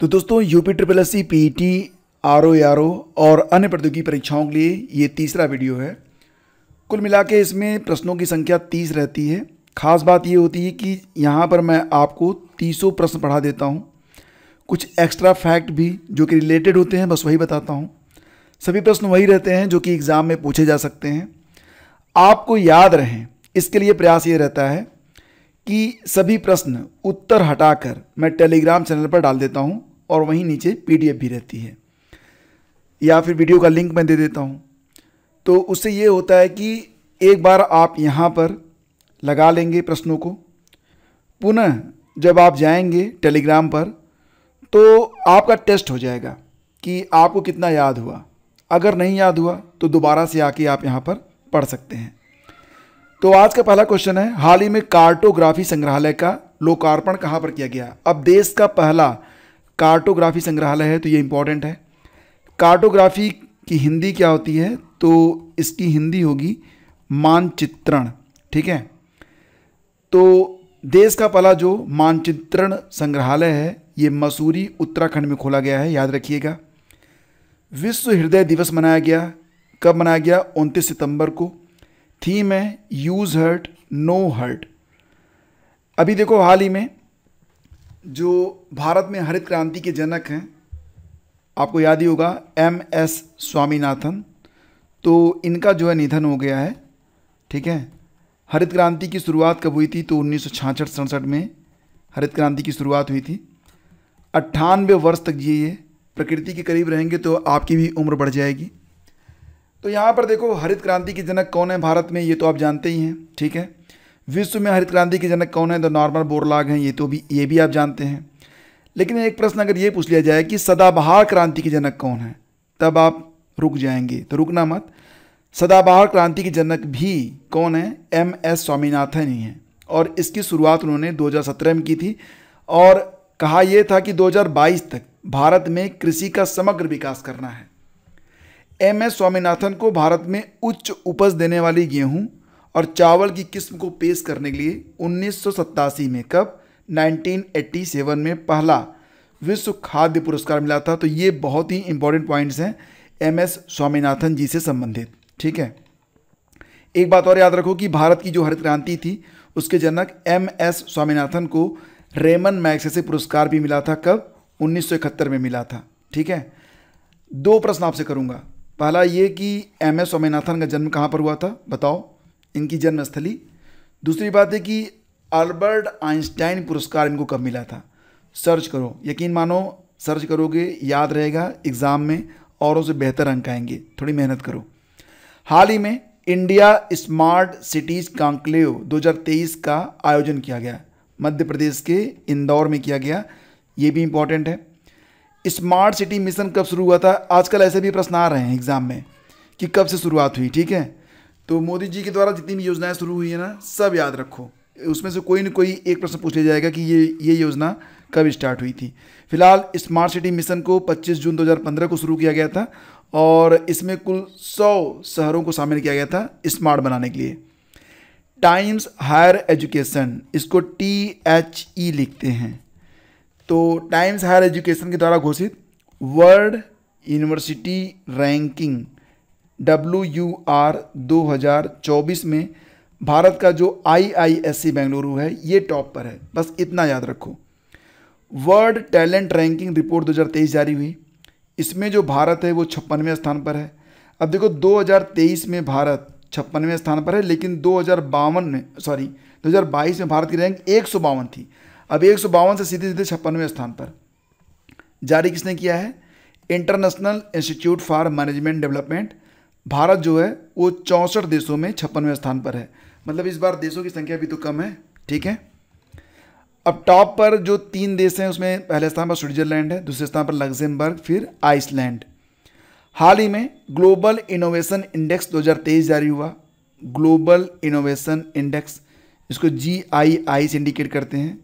तो दोस्तों UP triple S C P T R O R O और अन्य प्रतियोगी परीक्षाओं के लिए ये तीसरा वीडियो है कुल मिला के इसमें प्रश्नों की संख्या तीस रहती है खास बात ये होती है कि यहाँ पर मैं आपको तीसों प्रश्न पढ़ा देता हूँ कुछ एक्स्ट्रा फैक्ट भी जो कि रिलेटेड होते हैं बस वही बताता हूँ सभी प्रश्न वही रहते हैं जो कि एग्ज़ाम में पूछे जा सकते हैं आपको याद रहें इसके लिए प्रयास ये रहता है कि सभी प्रश्न उत्तर हटाकर मैं टेलीग्राम चैनल पर डाल देता हूँ और वहीं नीचे पीडीएफ भी रहती है या फिर वीडियो का लिंक मैं दे देता हूँ तो उससे ये होता है कि एक बार आप यहाँ पर लगा लेंगे प्रश्नों को पुनः जब आप जाएंगे टेलीग्राम पर तो आपका टेस्ट हो जाएगा कि आपको कितना याद हुआ अगर नहीं याद हुआ तो दोबारा से आके आप यहाँ पर पढ़ सकते हैं तो आज का पहला क्वेश्चन है हाल ही में कार्टोग्राफी संग्रहालय का लोकार्पण कहाँ पर किया गया अब देश का पहला कार्टोग्राफी संग्रहालय है तो ये इम्पॉर्टेंट है कार्टोग्राफी की हिंदी क्या होती है तो इसकी हिंदी होगी मानचित्रण ठीक है तो देश का पहला जो मानचित्रण संग्रहालय है ये मसूरी उत्तराखंड में खोला गया है याद रखिएगा विश्व हृदय दिवस मनाया गया कब मनाया गया उनतीस सितंबर को थीम है यूज़ हर्ट नो हर्ट अभी देखो हाल ही में जो भारत में हरित क्रांति के जनक हैं आपको याद ही होगा एम एस स्वामीनाथन तो इनका जो है निधन हो गया है ठीक है हरित क्रांति की शुरुआत कब हुई थी तो उन्नीस सौ में हरित क्रांति की शुरुआत हुई थी अट्ठानवे वर्ष तक जिए ये प्रकृति के करीब रहेंगे तो आपकी भी उम्र बढ़ जाएगी तो यहाँ पर देखो हरित क्रांति के जनक कौन है भारत में ये तो आप जानते ही हैं ठीक है विश्व में हरित क्रांति के जनक कौन है तो नॉर्मल बोरलाग हैं ये तो भी ये भी आप जानते हैं लेकिन एक प्रश्न अगर ये पूछ लिया जाए कि सदाबहार क्रांति के जनक कौन है तब आप रुक जाएंगे तो रुकना मत सदाबहार क्रांति के जनक भी कौन है एम एस स्वामीनाथन ही हैं और इसकी शुरुआत उन्होंने 2017 में की थी और कहा यह था कि 2022 तक भारत में कृषि का समग्र विकास करना है एम एस स्वामीनाथन को भारत में उच्च उपज देने वाली गेहूं और चावल की किस्म को पेश करने के लिए उन्नीस में कब 1987 में पहला विश्व खाद्य पुरस्कार मिला था तो ये बहुत ही इंपॉर्टेंट पॉइंट्स हैं एम एस स्वामीनाथन जी से संबंधित ठीक है एक बात और याद रखो कि भारत की जो हरित क्रांति थी उसके जनक एम एस स्वामीनाथन को रेमन मैक्सेसे पुरस्कार भी मिला था कब उन्नीस में मिला था ठीक है दो प्रश्न आपसे करूंगा पहला ये कि एम एस स्वामीनाथन का जन्म कहाँ पर हुआ था बताओ इनकी जन्मस्थली दूसरी बात है कि अल्बर्ट आइंस्टाइन पुरस्कार इनको कब मिला था सर्च करो यकीन मानो सर्च करोगे याद रहेगा एग्ज़ाम में औरों से बेहतर अंक आएंगे थोड़ी मेहनत करो हाल ही में इंडिया स्मार्ट सिटीज़ कॉन्क्लेव 2023 का आयोजन किया गया मध्य प्रदेश के इंदौर में किया गया ये भी इम्पॉर्टेंट है स्मार्ट सिटी मिशन कब शुरू हुआ था आजकल ऐसे भी प्रश्न आ रहे हैं एग्ज़ाम में कि कब से शुरुआत हुई ठीक है तो मोदी जी के द्वारा जितनी भी योजनाएं शुरू हुई है ना सब याद रखो उसमें से कोई ना कोई एक प्रश्न पूछ लिया जाएगा कि ये ये योजना कब स्टार्ट हुई थी फिलहाल स्मार्ट सिटी मिशन को 25 जून 2015 को शुरू किया गया था और इसमें कुल 100 शहरों को शामिल किया गया था स्मार्ट बनाने के लिए टाइम्स हायर एजुकेशन इसको टी एच ई लिखते हैं तो टाइम्स हायर एजुकेशन के द्वारा घोषित world university ranking W U R 2024 में भारत का जो आई आई एस सी बेंगलुरु है ये टॉप पर है बस इतना याद रखो वर्ल्ड टैलेंट रैंकिंग रिपोर्ट 2023 जारी हुई इसमें जो भारत है वो छप्पनवें स्थान पर है अब देखो 2023 में भारत छप्पनवें स्थान पर है लेकिन दो में सॉरी 2022 में भारत की रैंक एक थी अब एक से सीधे सीधे छप्पनवें स्थान पर जारी किसने किया है International Institute for Management Development भारत जो है वो चौंसठ देशों में छप्पनवें स्थान पर है मतलब इस बार देशों की संख्या भी तो कम है ठीक है अब टॉप पर जो तीन देश हैं उसमें पहले स्थान पर स्विट्जरलैंड है दूसरे स्थान पर लग्जमबर्ग फिर आइसलैंड हाल ही में ग्लोबल इनोवेशन इंडेक्स 2023 जारी हुआ ग्लोबल इनोवेशन इंडेक्स इसको जी आई आई से इंडिकेट करते हैं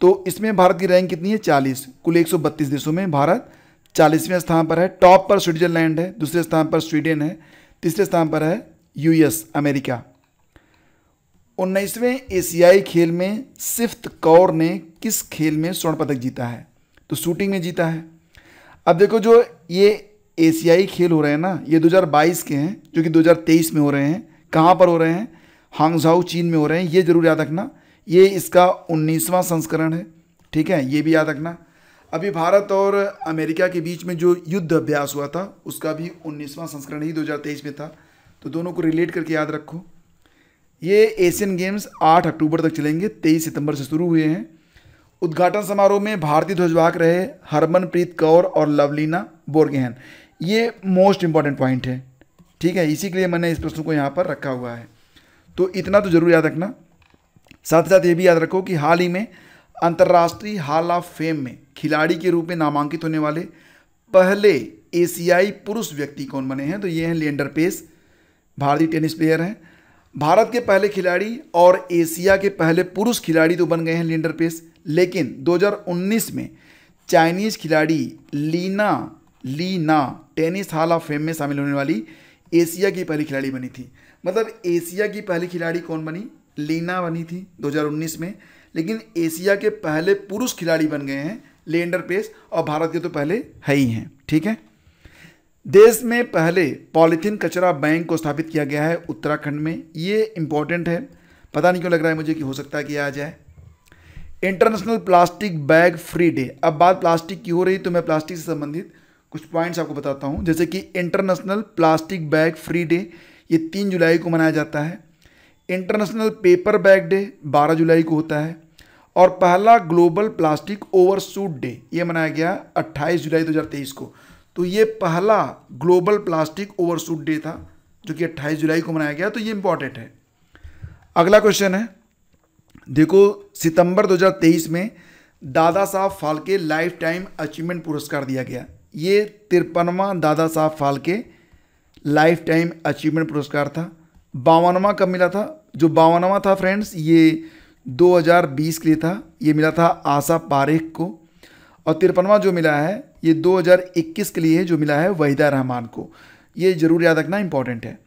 तो इसमें भारत की रैंक कितनी है 40 कुल 132 देशों में भारत चालीसवें स्थान पर है टॉप पर स्विट्जरलैंड है दूसरे स्थान पर स्वीडन है तीसरे स्थान पर है यूएस अमेरिका उन्नीसवें एशियाई खेल में सिफ्त कौर ने किस खेल में स्वर्ण पदक जीता है तो शूटिंग में जीता है अब देखो जो ये एशियाई खेल हो रहे हैं ना ये 2022 के हैं जो कि 2023 में हो रहे हैं कहाँ पर हो रहे हैं हांगझाउ चीन में हो रहे हैं ये जरूर याद रखना ये इसका उन्नीसवां संस्करण है ठीक है ये भी याद रखना अभी भारत और अमेरिका के बीच में जो युद्ध अभ्यास हुआ था उसका भी उन्नीसवां संस्करण ही 2023 में था तो दोनों को रिलेट करके याद रखो ये एशियन गेम्स 8 अक्टूबर तक चलेंगे 23 सितंबर से शुरू हुए हैं उद्घाटन समारोह में भारतीय ध्वजवाहक रहे हरमनप्रीत कौर और लवलीना बोरगेहन ये मोस्ट इम्पॉर्टेंट पॉइंट है ठीक है इसी के लिए मैंने इस प्रश्न को यहाँ पर रखा हुआ है तो इतना तो जरूर याद रखना साथ साथ ये भी याद रखो कि हाल ही में अंतर्राष्ट्रीय हॉल ऑफ फेम में खिलाड़ी के रूप में नामांकित होने वाले पहले एशियाई पुरुष व्यक्ति कौन बने हैं तो ये हैं लियंडर पेस भारतीय टेनिस प्लेयर हैं भारत के पहले खिलाड़ी और एशिया के पहले पुरुष खिलाड़ी तो बन गए हैं लियंडर पेस लेकिन 2019 में चाइनीज खिलाड़ी Li Na Li Na tennis hall of fame में शामिल होने वाली एशिया की पहली खिलाड़ी बनी थी मतलब एशिया की पहली खिलाड़ी कौन बनी लीना बनी थी 2019 में लेकिन एशिया के पहले पुरुष खिलाड़ी बन गए हैं लेंडर पेस और भारत के तो पहले है ही हैं ठीक है देश में पहले पॉलीथीन कचरा बैंक को स्थापित किया गया है उत्तराखंड में ये इंपॉर्टेंट है पता नहीं क्यों लग रहा है मुझे कि हो सकता है कि आ जाए International Plastic Bag Free Day अब बात प्लास्टिक की हो रही तो मैं प्लास्टिक से संबंधित कुछ पॉइंट्स आपको बताता हूँ जैसे कि International Plastic Bag Free Day ये तीन जुलाई को मनाया जाता है इंटरनेशनल पेपर बैग डे बारह जुलाई को होता है और पहला ग्लोबल प्लास्टिक ओवरशूट डे ये मनाया गया 28 जुलाई 2023 को तो ये पहला ग्लोबल प्लास्टिक ओवरशूट डे था जो कि 28 जुलाई को मनाया गया तो ये इम्पॉर्टेंट है अगला क्वेश्चन है देखो सितंबर 2023 में दादा साहब फाल्के लाइफ टाइम अचीवमेंट पुरस्कार दिया गया ये तिरपनवा दादा साहब फाल्के लाइफ टाइम अचीवमेंट पुरस्कार था बावनवा कब मिला था जो बावनवा था फ्रेंड्स ये 2020 के लिए था ये मिला था आशा पारेख को और तिरपनवा जो मिला है ये 2021 के लिए जो मिला है वहीदा रहमान को ये जरूर याद रखना इंपॉर्टेंट है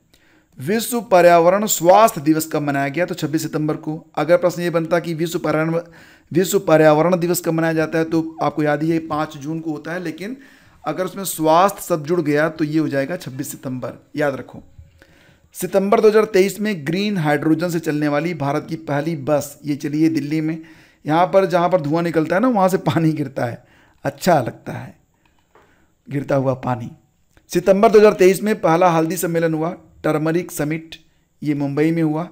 विश्व पर्यावरण स्वास्थ्य दिवस कब मनाया गया तो 26 सितंबर को अगर प्रश्न ये बनता कि विश्व पर्यावरण विश्व पर्यावरण दिवस कब मनाया जाता है तो आपको याद ही है पाँच जून को होता है लेकिन अगर उसमें स्वास्थ्य सब जुड़ गया तो ये हो जाएगा छब्बीस सितंबर याद रखो सितंबर 2023 में ग्रीन हाइड्रोजन से चलने वाली भारत की पहली बस ये चली है दिल्ली में यहाँ पर जहाँ पर धुआं निकलता है ना वहाँ से पानी गिरता है अच्छा लगता है गिरता हुआ पानी सितंबर 2023 में पहला हल्दी सम्मेलन हुआ टर्मरिक समिट ये मुंबई में हुआ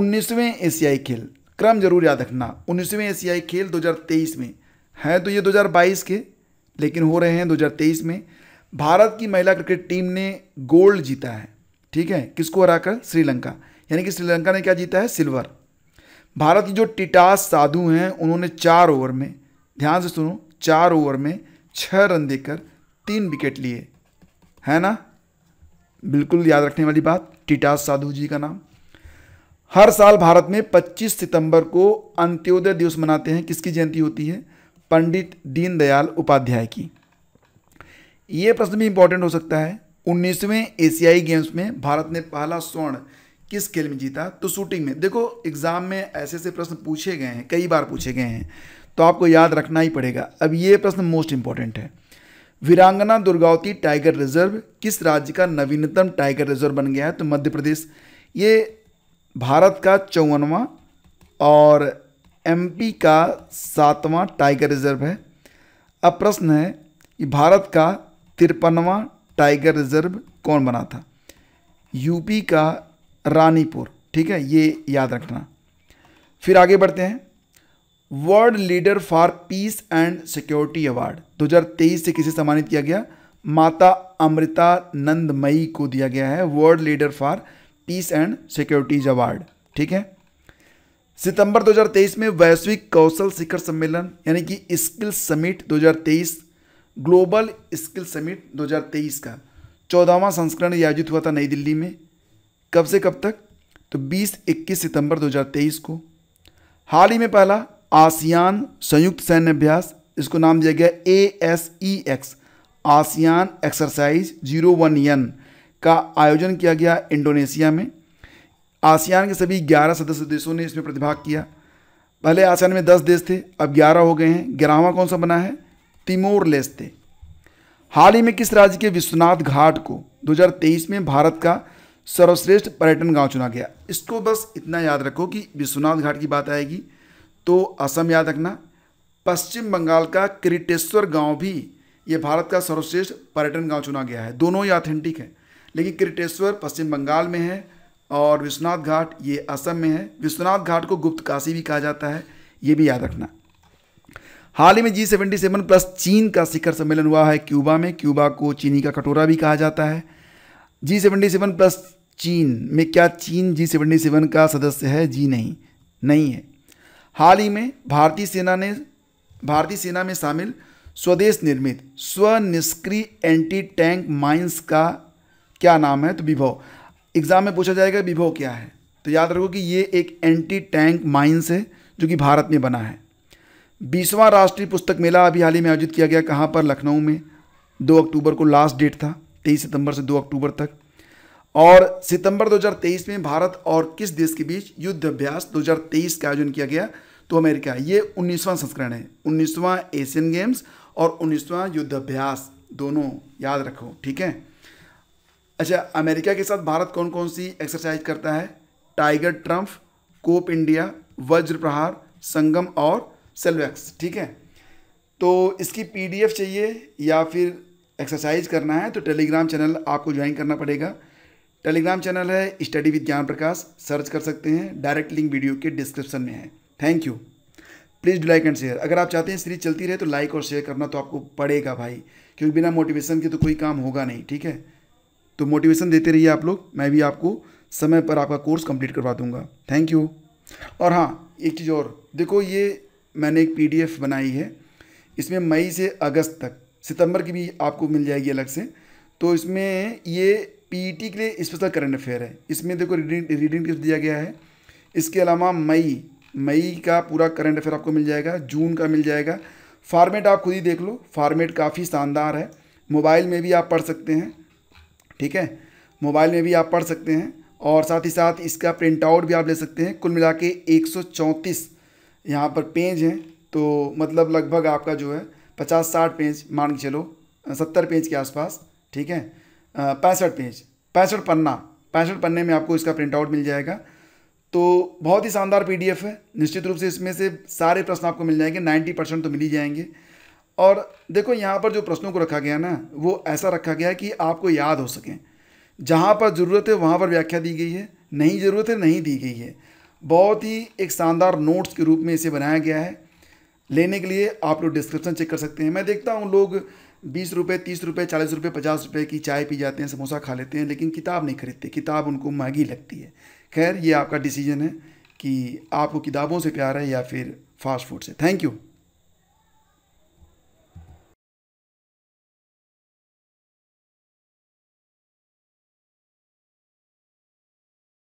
उन्नीसवें एशियाई खेल क्रम जरूर याद रखना उन्नीसवें एशियाई खेल 2023 में हैं तो ये 2022 के लेकिन हो रहे हैं 2023 में भारत की महिला क्रिकेट टीम ने गोल्ड जीता है ठीक है किसको हराकर श्रीलंका यानी कि श्रीलंका ने क्या जीता है सिल्वर भारत की जो टिटास साधु हैं उन्होंने चार ओवर में ध्यान से सुनो चार ओवर में छः रन देकर तीन विकेट लिए है ना बिल्कुल याद रखने वाली बात टिटास साधु जी का नाम हर साल भारत में 25 सितंबर को अंत्योदय दिवस मनाते हैं किसकी जयंती होती है पंडित दीनदयाल उपाध्याय की ये प्रश्न भी इंपॉर्टेंट हो सकता है उन्नीसवें एशियाई गेम्स में भारत ने पहला स्वर्ण किस खेल में जीता तो शूटिंग में देखो एग्जाम में ऐसे ऐसे प्रश्न पूछे गए हैं कई बार पूछे गए हैं तो आपको याद रखना ही पड़ेगा अब ये प्रश्न मोस्ट इंपॉर्टेंट है वीरांगना दुर्गावती टाइगर रिजर्व किस राज्य का नवीनतम टाइगर रिजर्व बन गया है तो मध्य प्रदेश ये भारत का चौवनवा और एमपी का सातवां टाइगर रिजर्व है अब प्रश्न है कि भारत का तिरपनवा टाइगर रिजर्व कौन बना था यूपी का रानीपुर ठीक है ये याद रखना फिर आगे बढ़ते हैं World Leader for Peace and Security Award 2023 से किसे सम्मानित किया गया माता अमृता नंदमयी को दिया गया है World Leader for Peace and Securities Award ठीक है सितंबर 2023 में वैश्विक कौशल शिखर सम्मेलन यानी कि skill summit 2023 global skill summit 2023 का चौदहवां संस्करण आयोजित हुआ था नई दिल्ली में कब से कब तक तो 20-21 सितंबर 2023 को हाल ही में पहला आसियान संयुक्त सैन्य अभ्यास इसको नाम दिया गया A S E X ASEAN exercise zero one N का आयोजन किया गया इंडोनेशिया में आसियान के सभी 11 सदस्य देशों ने इसमें प्रतिभाग किया पहले आसियान में 10 देश थे अब 11 हो गए हैं ग्यारहवा कौन सा बना है तिमोर लेस्ते हाल ही में किस राज्य के विश्वनाथ घाट को 2023 में भारत का सर्वश्रेष्ठ पर्यटन गांव चुना गया इसको बस इतना याद रखो कि विश्वनाथ घाट की बात आएगी तो असम याद रखना पश्चिम बंगाल का क्रिटेश्वर गांव भी ये भारत का सर्वश्रेष्ठ पर्यटन गांव चुना गया है दोनों ही ऑथेंटिक हैं लेकिन क्रिटेश्वर पश्चिम बंगाल में है और विश्वनाथ घाट ये असम में है विश्वनाथ घाट को गुप्त काशी भी कहा जाता है ये भी याद रखना हाल ही में जी सेवेंटी सेवन प्लस चीन का शिखर सम्मेलन हुआ है क्यूबा में क्यूबा को चीनी का कटोरा भी कहा जाता है जी सेवेंटी सेवन प्लस चीन में क्या चीन जी सेवेंटी सेवन का सदस्य है जी नहीं नहीं है हाल ही में भारतीय सेना ने भारतीय सेना में शामिल स्वदेश निर्मित स्वनिष्क्रिय एंटी टैंक माइंस का क्या नाम है तो विभव एग्जाम में पूछा जाएगा विभव क्या है तो याद रखो कि ये एक एंटी टैंक माइंस है जो कि भारत में बना है बीसवां राष्ट्रीय पुस्तक मेला अभी हाल ही में आयोजित किया गया कहाँ पर लखनऊ में दो अक्टूबर को लास्ट डेट था तेईस सितंबर से दो अक्टूबर तक और सितंबर 2023 में भारत और किस देश के बीच युद्ध अभ्यास 2023 का आयोजन किया गया तो अमेरिका ये उन्नीसवां संस्करण है उन्नीसवां एशियन गेम्स और उन्नीसवां युद्ध अभ्यास दोनों याद रखो ठीक है अच्छा अमेरिका के साथ भारत कौन कौन सी एक्सरसाइज करता है टाइगर ट्रम्फ कोप इंडिया वज्र प्रहार संगम और सेल्वैक्स ठीक है तो इसकी पीडीएफ चाहिए या फिर एक्सरसाइज करना है तो टेलीग्राम चैनल आपको ज्वाइन करना पड़ेगा टेलीग्राम चैनल है study with Gyan Prakash search कर सकते हैं डायरेक्ट लिंक वीडियो के डिस्क्रिप्शन में है thank you please do like and share अगर आप चाहते हैं सीरीज चलती रहे तो लाइक और शेयर करना तो आपको पड़ेगा भाई क्योंकि बिना मोटिवेशन के तो कोई काम होगा नहीं ठीक है तो मोटिवेशन देते रहिए आप लोग मैं भी आपको समय पर आपका कोर्स कंप्लीट करवा दूंगा थैंक यू और हाँ एक चीज़ और देखो ये मैंने एक पीडीएफ बनाई है इसमें मई से अगस्त तक सितंबर की भी आपको मिल जाएगी अलग से तो इसमें ये पी के लिए स्पेशल करंट अफेयर है इसमें देखो रीडिंग रीडिंग टिप्स दिया गया है इसके अलावा मई मई का पूरा करंट अफेयर आपको मिल जाएगा जून का मिल जाएगा फार्मेट आप खुद ही देख लो फार्मेट काफ़ी शानदार है मोबाइल में भी आप पढ़ सकते हैं ठीक है मोबाइल में भी आप पढ़ सकते हैं और साथ ही साथ इसका प्रिंट आउट भी आप ले सकते हैं कुल मिला के एक यहाँ पर पेज हैं तो मतलब लगभग आपका जो है पचास साठ पेज मान के चलो सत्तर पेज के आसपास ठीक है पैंसठ पेज पैंसठ पन्ना पैंसठ पन्ने में आपको इसका प्रिंट आउट मिल जाएगा तो बहुत ही शानदार पी है निश्चित रूप से इसमें से सारे प्रश्न आपको मिल जाएंगे नाइन्टी परसेंट तो मिल ही जाएंगे और देखो यहाँ पर जो प्रश्नों को रखा गया ना वो ऐसा रखा गया है कि आपको याद हो सकें जहाँ पर ज़रूरत है वहाँ पर व्याख्या दी गई है नहीं ज़रूरत है नहीं दी गई है बहुत ही एक शानदार नोट्स के रूप में इसे बनाया गया है लेने के लिए आप लोग डिस्क्रिप्शन चेक कर सकते हैं मैं देखता हूँ लोग बीस रुपये तीस रुपये चालीस रुपये पचास रुपये की चाय पी जाते हैं समोसा खा लेते हैं लेकिन किताब नहीं खरीदते किताब उनको महंगी लगती है खैर ये आपका डिसीजन है कि आपको किताबों से प्यार है या फिर फास्ट फूड से थैंक यू